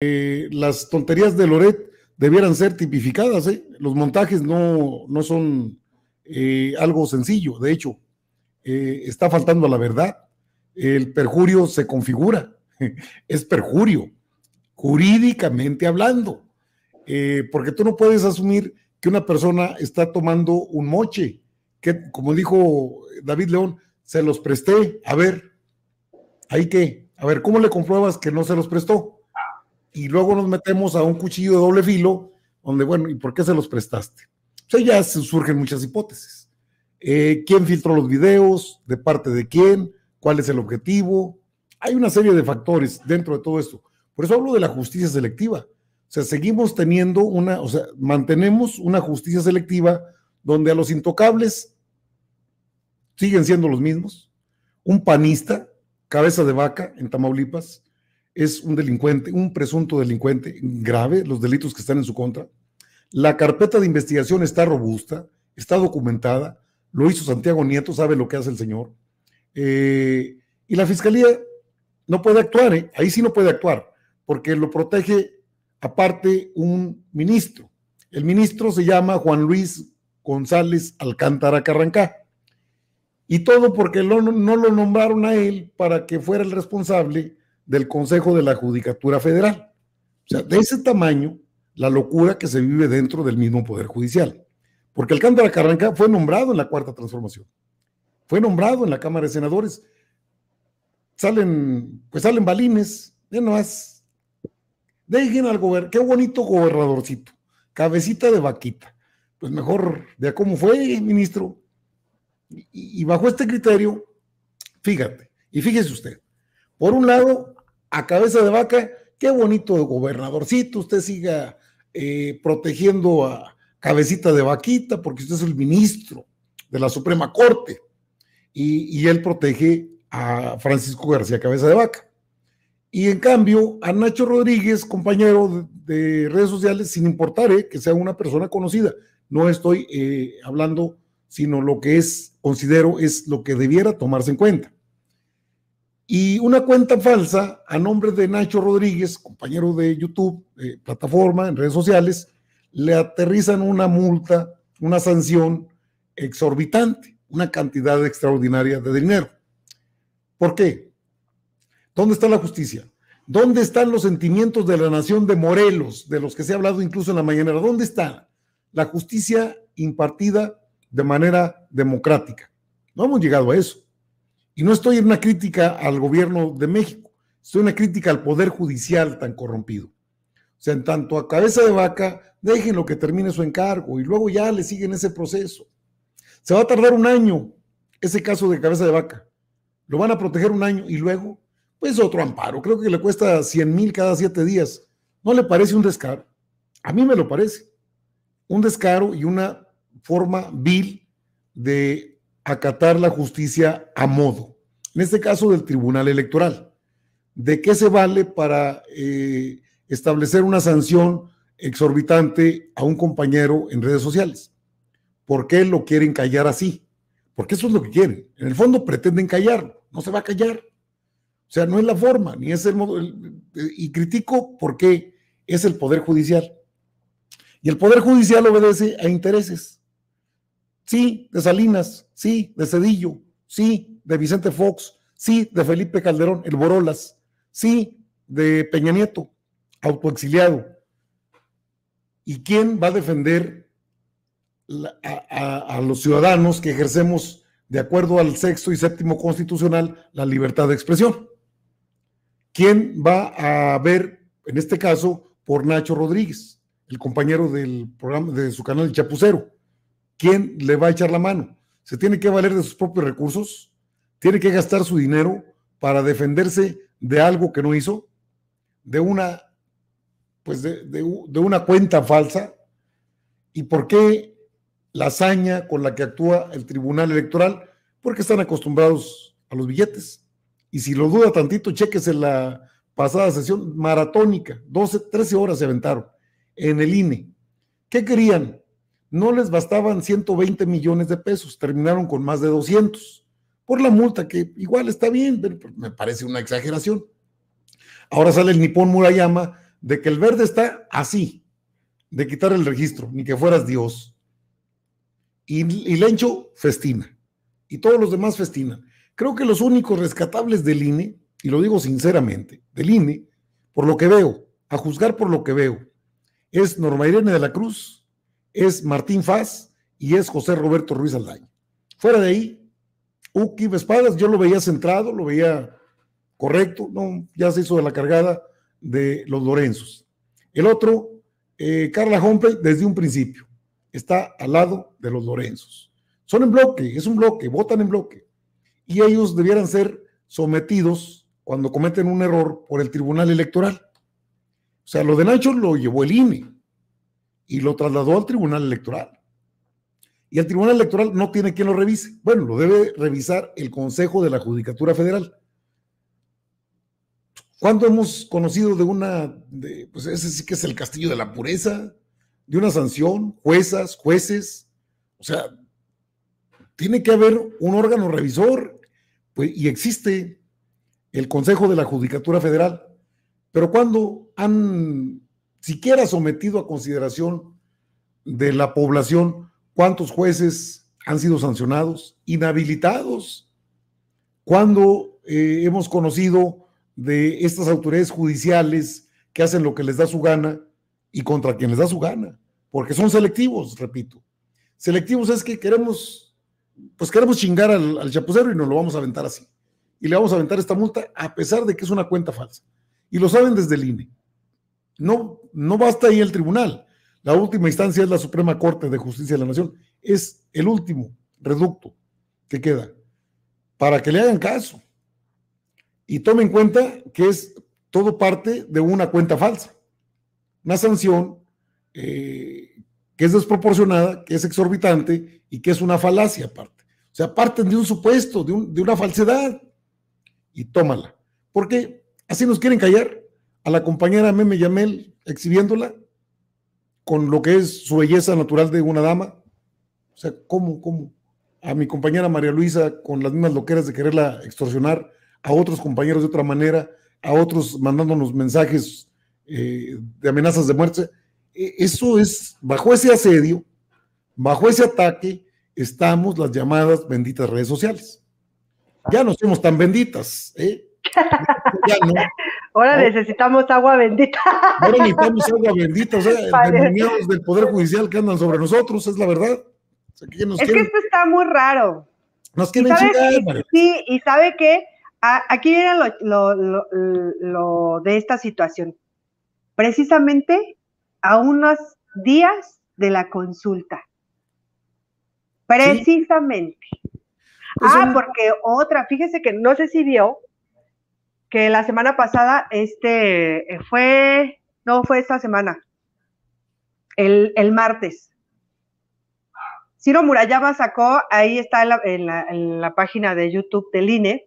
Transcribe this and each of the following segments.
Eh, las tonterías de Loret debieran ser tipificadas. ¿eh? Los montajes no, son eh, algo sencillo. De hecho, está faltando la verdad. El perjurio se configura. es perjurio, jurídicamente hablando. porque tú no puedes asumir que una persona está tomando un moche, que como dijo David León, se los presté, a ver, hay que, a ver, ¿cómo le compruebas que no se los prestó? y luego nos metemos a un cuchillo de doble filo, donde, bueno, ¿y por qué se los prestaste? O sea, ya surgen muchas hipótesis. Eh, ¿Quién filtró los videos? ¿De parte de quién? ¿Cuál es el objetivo? Hay una serie de factores dentro de todo esto. Por eso hablo de la justicia selectiva. O sea, seguimos teniendo una, o sea, mantenemos una justicia selectiva donde a los intocables siguen siendo los mismos. Un panista, cabeza de vaca en Tamaulipas, es un delincuente, un presunto delincuente grave, los delitos que están en su contra. La carpeta de investigación está robusta, está documentada, lo hizo Santiago Nieto, sabe lo que hace el señor. Eh, y la fiscalía no puede actuar, ¿eh? ahí sí no puede actuar, porque lo protege aparte un ministro. El ministro se llama Juan Luis González Alcántara Carrancá. Y todo porque no lo nombraron a él para que fuera el responsable del Consejo de la Judicatura Federal. O sea, de ese tamaño, la locura que se vive dentro del mismo Poder Judicial. Porque Alcántara Carranca fue nombrado en la Cuarta Transformación, fue nombrado en la Cámara de Senadores. Salen, pues salen balines, ya no Dejen al gobernador, qué bonito gobernadorcito, cabecita de vaquita. Pues mejor, vea cómo fue, ministro. y, y bajo este criterio, fíjate, y fíjese usted, por un lado, a cabeza de vaca, qué bonito gobernadorcito, usted siga eh, protegiendo a cabecita de vaquita, porque usted es el ministro de la Suprema Corte, y, él protege a Francisco García Cabeza de Vaca. Y en cambio, a Nacho Rodríguez, compañero de, redes sociales, sin importar eh, que sea una persona conocida, no estoy eh, hablando, sino lo que es, considero, es lo que debiera tomarse en cuenta y una cuenta falsa a nombre de Nacho Rodríguez, compañero de YouTube, plataforma, en redes sociales, le aterrizan una multa, una sanción exorbitante, una cantidad extraordinaria de dinero. ¿Por qué? ¿Dónde está la justicia? ¿Dónde están los sentimientos de la nación de Morelos, de los que se ha hablado incluso en la mañanera? ¿Dónde está la justicia impartida de manera democrática? No hemos llegado a eso. Y no estoy en una crítica al gobierno de México, estoy en una crítica al poder judicial tan corrompido. O sea, en tanto a cabeza de vaca, dejen lo que termine su encargo y luego ya le siguen ese proceso. Se va a tardar un año ese caso de cabeza de vaca. Lo van a proteger un año y luego, pues otro amparo. Creo que le cuesta 100 mil cada siete días. ¿No le parece un descaro? A mí me lo parece. Un descaro y una forma vil de acatar la justicia a modo, en este caso del Tribunal Electoral. ¿De qué se vale para eh, establecer una sanción exorbitante a un compañero en redes sociales? ¿Por qué lo quieren callar así? Porque eso es lo que quieren. En el fondo pretenden callar no se va a callar. O sea, no es la forma, ni es el modo. y critico porque es el Poder Judicial. Y el Poder Judicial obedece a intereses sí, de Salinas, sí, de Cedillo, sí, de Vicente Fox, sí, de Felipe Calderón, el Borolas, sí, de Peña Nieto, autoexiliado. ¿Y quién va a defender a, a los ciudadanos que ejercemos, de acuerdo al sexto y séptimo constitucional, la libertad de expresión? ¿Quién va a ver, en este caso, por Nacho Rodríguez, el compañero del programa de su canal El Chapucero? ¿quién le va a echar la mano? Se tiene que valer de sus propios recursos, tiene que gastar su dinero para defenderse de algo que no hizo, de una, pues de, una cuenta falsa. ¿Y por qué la hazaña con la que actúa el Tribunal Electoral? Porque están acostumbrados a los billetes. Y si lo duda tantito, chequese la pasada sesión maratónica, 12, 13 horas se aventaron en el INE. ¿Qué querían? no les bastaban 120 millones de pesos, terminaron con más de 200 por la multa, que igual está bien, pero me parece una exageración. Ahora sale el nipón Murayama de que el verde está así, de quitar el registro, ni que fueras Dios. Y, y Lencho festina, y todos los demás festinan. Creo que los únicos rescatables del INE, y lo digo sinceramente, del INE, por lo que veo, a juzgar por lo que veo, es Norma Irene de la Cruz, es Martín Faz y es José Roberto Ruiz Aldaño. Fuera de ahí, Uki Espadas, yo lo veía centrado, lo veía correcto, no, ya se hizo de la cargada de los Lorenzos. El otro, eh, Carla Hombre, desde un principio, está al lado de los Lorenzos. Son en bloque, es un bloque, votan en bloque. Y ellos debieran ser sometidos cuando cometen un error por el Tribunal Electoral. O sea, lo de Nacho lo llevó el INE y lo trasladó al Tribunal Electoral. Y el Tribunal Electoral no tiene quien lo revise. Bueno, lo debe revisar el Consejo de la Judicatura Federal. ¿Cuándo hemos conocido de una, pues ese sí que es el castillo de la pureza, de una sanción, juezas, jueces? O sea, tiene que haber un órgano revisor, pues, y existe el Consejo de la Judicatura Federal. Pero cuando han siquiera sometido a consideración de la población cuántos jueces han sido sancionados, inhabilitados, cuando eh, hemos conocido de estas autoridades judiciales que hacen lo que les da su gana y contra quien les da su gana, porque son selectivos, repito. Selectivos es que queremos, pues queremos chingar al, al chapucero y nos lo vamos a aventar así. Y le vamos a aventar esta multa a pesar de que es una cuenta falsa. Y lo saben desde el INE. No no basta ahí el tribunal. La última instancia es la Suprema Corte de Justicia de la Nación. Es el último reducto que queda para que le hagan caso. Y tome en cuenta que es todo parte de una cuenta falsa, una sanción eh, que es desproporcionada, que es exorbitante y que es una falacia aparte. O sea, parten de un supuesto, de, de una falsedad y tómala. Porque así nos quieren callar a la compañera Meme Yamel, exhibiéndola con lo que es su belleza natural de una dama. O sea, ¿cómo, cómo? A mi compañera María Luisa con las mismas loqueras de quererla extorsionar, a otros compañeros de otra manera, a otros mandándonos mensajes eh, de amenazas de muerte. E, eso es, bajo ese asedio, bajo ese ataque, estamos las llamadas benditas redes sociales. Ya no somos tan benditas, ¿eh? Ya no, Ahora necesitamos agua bendita. Ahora necesitamos agua bendita, o sea, del Poder Judicial que andan sobre nosotros, es la verdad. es que esto está muy raro. Nos quieren chingar. Sí, y sabe que aquí viene lo, de esta situación. Precisamente a unos días de la consulta. Precisamente. Pues ah, porque otra, fíjese que no sé si vio que la semana pasada, este, eh, fue, no, fue esta semana, el, martes. Ciro Murayama sacó, ahí está en la, en la, página de YouTube del INE,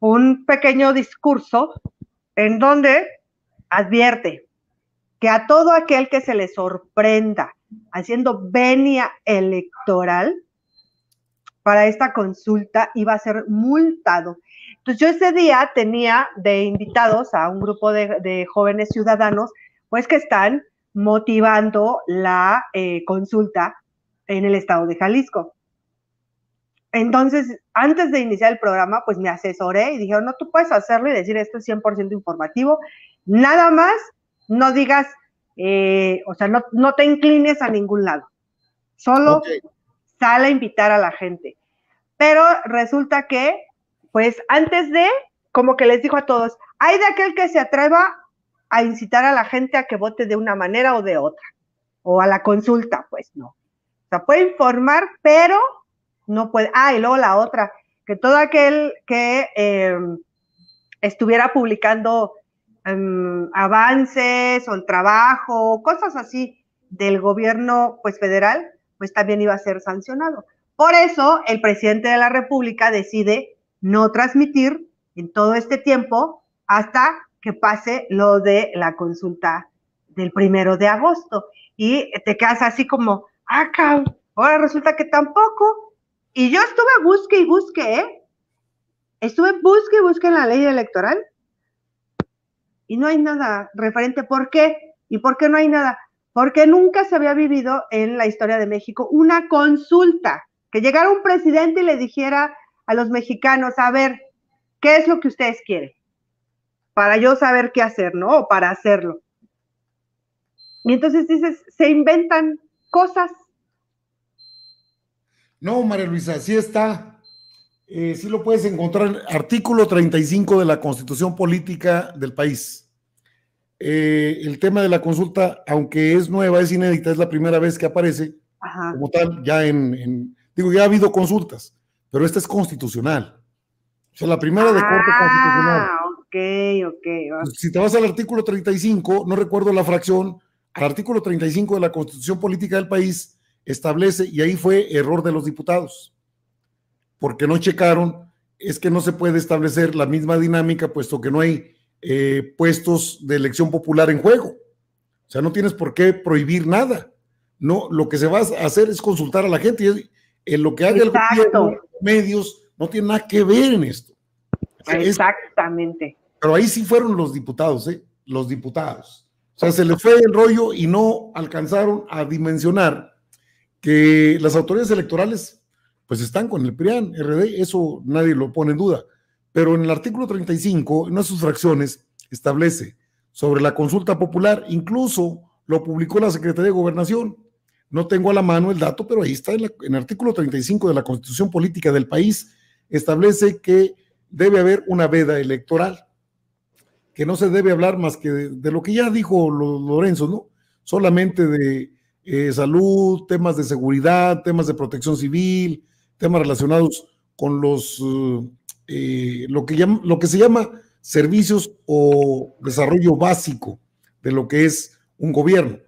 un pequeño discurso en donde advierte que a todo aquel que se le sorprenda haciendo venia electoral, para esta consulta iba a ser multado. Entonces yo ese día tenía de invitados a un grupo de, jóvenes ciudadanos, pues que están motivando la eh, consulta en el estado de Jalisco. Entonces, antes de iniciar el programa, pues me asesoré y dijeron, no, tú puedes hacerlo y decir esto es 100% informativo, nada más, no digas, eh, o sea, no, no, te inclines a ningún lado, solo sale a invitar a la gente. Pero resulta que, pues antes de, como que les dijo a todos, hay de aquel que se atreva a incitar a la gente a que vote de una manera o de otra, o a la consulta, pues no. O sea, puede informar, pero no puede. Ah, y luego la otra, que todo aquel que em, estuviera publicando em, avances o el trabajo, cosas así del gobierno pues federal, pues también iba a ser sancionado. Por eso el presidente de la República decide no transmitir en todo este tiempo hasta que pase lo de la consulta del primero de agosto. Y te quedas así como, ah, ahora resulta que tampoco. Y yo estuve busque y busque, ¿eh? Estuve busque y busque en la ley electoral y no hay nada referente. ¿Por qué? ¿Y por qué no hay nada? porque nunca se había vivido en la historia de México una consulta, que llegara un presidente y le dijera a los mexicanos, a ver, ¿qué es lo que ustedes quieren? Para yo saber qué hacer, ¿no? O para hacerlo. Y entonces dices, se inventan cosas. No, María Luisa, así está. Eh, sí lo puedes encontrar en artículo 35 de la Constitución Política del país. Eh, el tema de la consulta, aunque es nueva, es inédita, es la primera vez que aparece, como tal, ya en, digo, ya ha habido consultas, pero esta es constitucional. O sea, la primera de corte ah, constitucional. ok, ok. Si te vas al artículo 35, no recuerdo la fracción, al artículo 35 de la Constitución Política del país establece, y ahí fue error de los diputados, porque no checaron, es que no se puede establecer la misma dinámica, puesto que no hay eh, puestos de elección popular en juego. O sea, no tienes por qué prohibir nada. No, lo que se va a hacer es consultar a la gente. en lo que haga el gobierno, medios, no tiene nada que ver en esto. Exactamente. pero ahí sí fueron los diputados, ¿eh? Los diputados. O sea, se les fue el rollo y no alcanzaron a dimensionar que las autoridades electorales pues están con el PRIAN, RD, eso nadie lo pone en duda. Pero en el artículo 35, en una de sus fracciones, establece sobre la consulta popular, incluso lo publicó la Secretaría de Gobernación. No tengo a la mano el dato, pero ahí está, en, el artículo 35 de la Constitución Política del país, establece que debe haber una veda electoral, que no se debe hablar más que de, lo que ya dijo Lorenzo, ¿no? Solamente de eh, salud, temas de seguridad, temas de protección civil, temas relacionados con los eh, eh, lo, que llama, lo que se llama servicios o desarrollo básico de lo que es un gobierno.